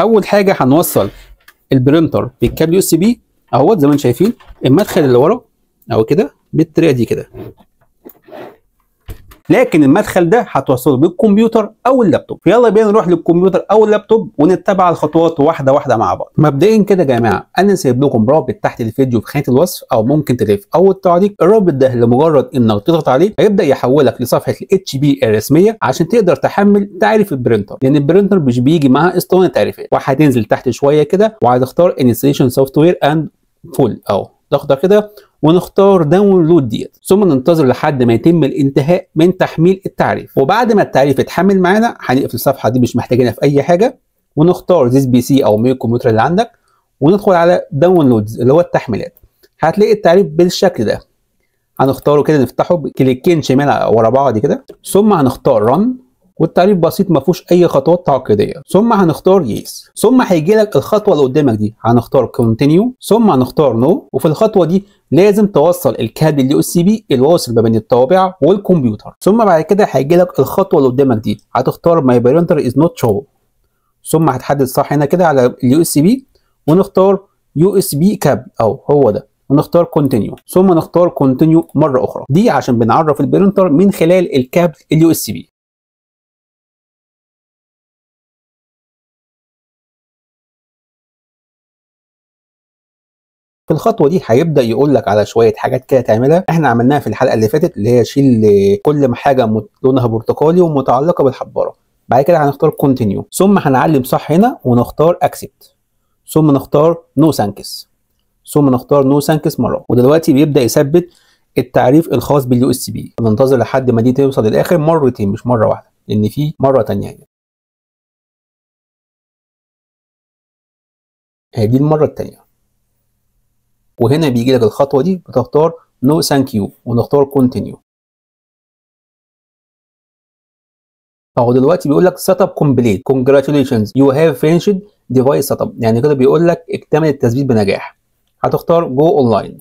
اول حاجه هنوصل البرنتر بالكابل يو اس بي اهوت زي ما انتم شايفين المدخل اللي ورا اهو كده بالطريقه دي كده لكن المدخل ده هتوصله بالكمبيوتر او اللابتوب فيلا بينا نروح للكمبيوتر او اللابتوب ونتبع الخطوات واحده واحده مع بعض مبدئيا كده يا جماعه انا سايب لكم رابط تحت الفيديو في خانه الوصف او ممكن تلاقيه في اول تعليق الرابط ده لمجرد انك تضغط عليه هيبدا يحولك لصفحه الاتش بي الرسميه عشان تقدر تحمل تعريف البرينتر لان البرينتر مش بيجي معاه اسطوانه تعريفيه وهتنزل تحت شويه كده وهتختار انستليشن سوفت وير اند فول اهو ضغطه كده ونختار داونلود ديت ثم ننتظر لحد ما يتم الانتهاء من تحميل التعريف وبعد ما التعريف يتحمل معانا هنقفل الصفحه دي مش محتاجينها في اي حاجه ونختار ذيس بي سي او ميك كمبيوتر اللي عندك وندخل على داونلودز اللي هو التحميلات هتلاقي التعريف بالشكل ده هنختاره كده نفتحه بكليكين شمال ورا بعض كده ثم هنختار رن والتعريف بسيط ما فيهوش اي خطوات تعقيديه ثم هنختار يس yes. ثم هيجي لك الخطوه اللي قدامك دي هنختار كونتينيو ثم هنختار نو no. وفي الخطوه دي لازم توصل الكابل اليو اس بي الواصل ما بين الطابع والكمبيوتر ثم بعد كده هيجي لك الخطوه اللي قدامك دي هتختار ماي برينتر از نوت شو ثم هتحدد صح هنا كده على اليو اس بي ونختار يو اس بي كاب اهو هو ده ونختار كونتينيو ثم نختار كونتينيو مره اخرى دي عشان بنعرف البرينتر من خلال الكابل اليو اس بي في الخطوه دي هيبدا يقول لك على شويه حاجات كده تعملها احنا عملناها في الحلقه اللي فاتت اللي هي شيل كل حاجه لونها برتقالي ومتعلقه بالحباره بعد كده هنختار كونتينيو ثم هنعلم صح هنا ونختار اكسبت ثم نختار نو سانكس ثم نختار نو سانكس مره ودلوقتي بيبدا يثبت التعريف الخاص باليو اس بي ننتظر لحد ما دي توصل للاخر مرتين مش مره واحده لان في مره ثانيه هنا هي دي المره الثانيه وهنا بيجي لك الخطوه دي بتختار نو ثانك يو ونختار كونتينيو اهو دلوقتي بيقول لك سيت اب كومبليت كونجراتيوليشنز يو هاف فينشد ديفايس سيت اب يعني كده بيقول لك اكتمل التثبيت بنجاح هتختار جو اونلاين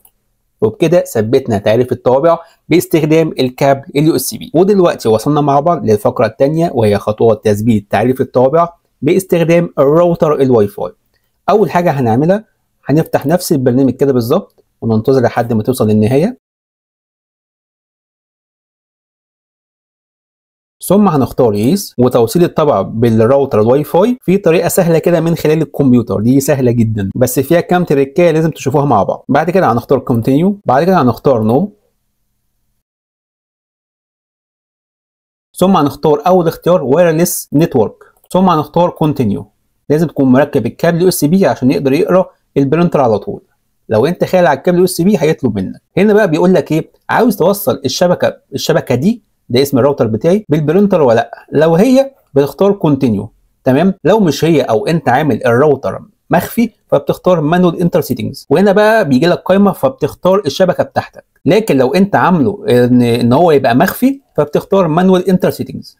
وبكده ثبتنا تعريف الطوابع باستخدام الكابل اليو اس بي ودلوقتي وصلنا مع بعض للفقره الثانيه وهي خطوات تثبيت تعريف الطوابع باستخدام الراوتر الواي فاي اول حاجه هنعملها هنفتح نفس البرنامج كده بالظبط وننتظر لحد ما توصل للنهاية ثم هنختار يس وتوصيل الطبع بالراوتر الواي فاي في طريقه سهله كده من خلال الكمبيوتر دي سهله جدا بس فيها كام تريكايه لازم تشوفوها مع بعض بعد كده هنختار كونتينيو بعد كده هنختار نو ثم هنختار اول اختيار وايرلس نتورك ثم هنختار كونتينيو لازم تكون مركب الكابل يو اس بي عشان يقدر يقرا البرينتر على طول لو انت خايل على الكابل يو اس بي هيطلب منك هنا بقى بيقول لك ايه عاوز توصل الشبكه الشبكه دي ده اسم الراوتر بتاعي بالبرينتر ولا لا لو هي بتختار كونتينيو تمام لو مش هي او انت عامل الراوتر مخفي فبتختار مانوال انتر سيتنجز وهنا بقى بيجي لك قائمه فبتختار الشبكه بتاعتك لكن لو انت عامله ان, إن هو يبقى مخفي فبتختار مانوال انتر سيتنجز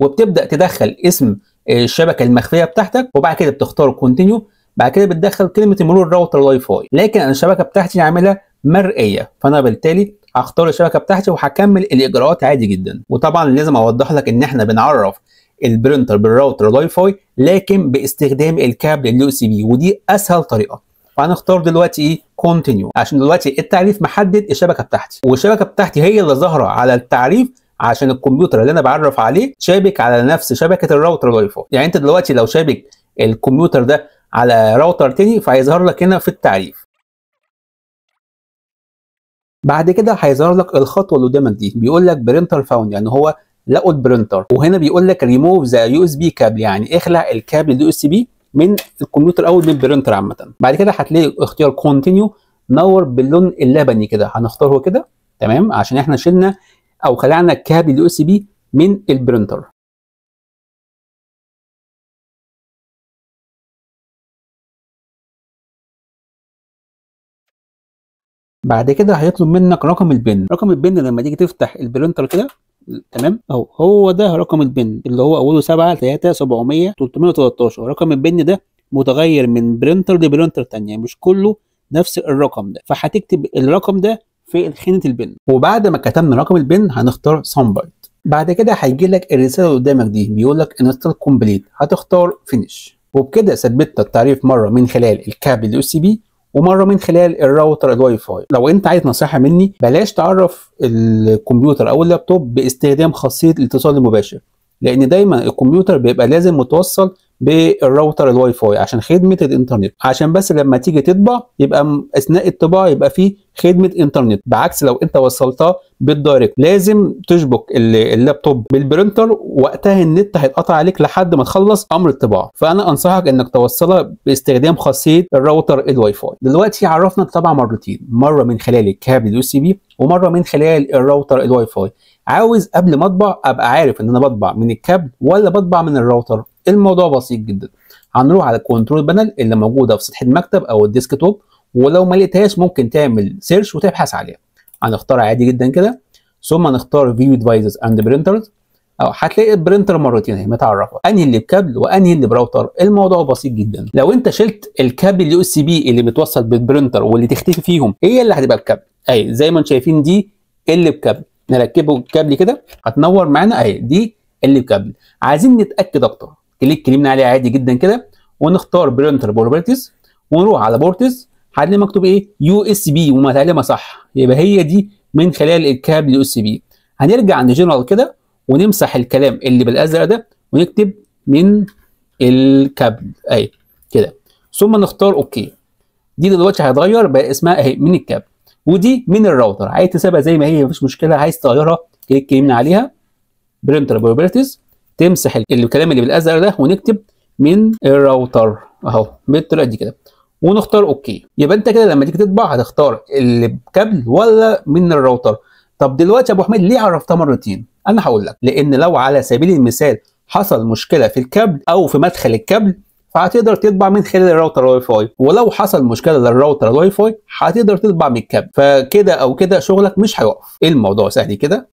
وبتبدا تدخل اسم الشبكه المخفيه بتاعتك وبعد كده بتختار كونتينيو بعد كده بتدخل كلمه مرور الراوتر الواي فاي لكن انا الشبكه بتاعتي عاملها مرئيه فانا بالتالي هختار الشبكه بتاعتي وهكمل الاجراءات عادي جدا وطبعا لازم اوضح لك ان احنا بنعرف البرنتر بالراوتر الواي فاي لكن باستخدام الكابل اليو سي بي ودي اسهل طريقه فهنختار دلوقتي ايه كونتينيو عشان دلوقتي التعريف محدد الشبكه بتاعتي والشبكه بتاعتي هي اللي ظاهره على التعريف عشان الكمبيوتر اللي انا بعرف عليه شابك على نفس شبكه الراوتر الواي فاي يعني انت دلوقتي لو شابك الكمبيوتر ده على راوتر تاني فهيظهر لك هنا في التعريف بعد كده هيظهر لك الخطوه اللي قدامك دي بيقول لك برينتر فاوند يعني هو لقوا البرينتر وهنا بيقول لك ريموف ذا يو اس بي كابل يعني اخلع الكابل اليو اس بي من الكمبيوتر او من البرينتر عامه بعد كده هتلاقي اختيار كونتينيو نور باللون اللبني كده هنختاره كده تمام عشان احنا شلنا او خلعنا الكابل اليو اس بي من البرينتر بعد كده هيطلب منك رقم البن رقم البن لما تيجي تفتح البرنتر كده تمام اهو هو ده رقم البن اللي هو اوله 7 3 700 313 رقم البن ده متغير من برنتر لبرنتر تانية يعني مش كله نفس الرقم ده فهتكتب الرقم ده في خانه البن وبعد ما كتبنا رقم البن هنختار سامبايت بعد كده هيجي لك الرساله اللي قدامك دي بيقول لك انستال كومبليت هتختار فينيش وبكده ثبتت التعريف مره من خلال الكابل اليو سي بي ومره من خلال الراوتر الواي فاي لو انت عايز نصيحه مني بلاش تعرف الكمبيوتر او اللابتوب باستخدام خاصيه الاتصال المباشر لان دايما الكمبيوتر بيبقى لازم متوصل بالراوتر الواي فاي عشان خدمه الانترنت عشان بس لما تيجي تطبع يبقى اثناء الطباعه يبقى في خدمه انترنت بعكس لو انت وصلتها بالدايركت لازم تشبك اللابتوب بالبرنتر وقتها النت هيتقطع عليك لحد ما تخلص امر الطباعه فانا انصحك انك توصلها باستخدام خاصيه الراوتر الواي فاي دلوقتي عرفنا الطباعه مرتين مره من خلال الكابل اليو سي بي ومره من خلال الراوتر الواي فاي عاوز قبل ما اطبع ابقى عارف ان انا بطبع من الكابل ولا بطبع من الراوتر الموضوع بسيط جدا هنروح على الكنترول بانل اللي موجوده في سطح المكتب او الديسك توب ولو ما لقيتهاش ممكن تعمل سيرش وتبحث عليها هنختار عادي جدا كده ثم هنختار فيو ديفايسز اند برينترز او هتلاقي البرينتر مرتين اهي متعرفه انهي اللي بكابل وانهي اللي براوتر الموضوع بسيط جدا لو انت شلت الكابل اليو اس بي اللي بتوصل بالبرينتر واللي تختفي فيهم هي اللي هتبقى الكابل اهي زي ما انتم شايفين دي اللي بكابل نركبه كابل كده هتنور معانا اهي دي اللي بكابل عايزين نتاكد اكتر كليك يمين عليه عادي جدا كده ونختار برينتر بروبرتيز ونروح على بورتز هتلاقي مكتوب ايه يو اس بي ومتعلمه صح يبقى هي دي من خلال الكابل يو اس بي هنرجع عند جنرال كده ونمسح الكلام اللي بالازرق ده ونكتب من الكابل اهي كده ثم نختار اوكي دي دلوقتي هيتغير بقى اسمها اهي من الكابل ودي من الراوتر عايز تسيبها زي ما هي مفيش مشكله عايز تغيرها كليك يمين عليها برينتر بروبرتيز تمسح الكلام اللي بالازرق ده ونكتب من الراوتر اهو بالطريقه دي كده ونختار اوكي يبقى انت كده لما تيجي تطبع هتختار اللي بكابل ولا من الراوتر طب دلوقتي يا ابو حميد ليه عرفتها مرتين انا هقول لك لان لو على سبيل المثال حصل مشكله في الكابل او في مدخل الكابل فهتقدر تطبع من خلال الراوتر الواي فاي ولو حصل مشكله للراوتر الواي فاي هتقدر تطبع من الكابل فكده او كده شغلك مش هيقف إيه الموضوع سهل كده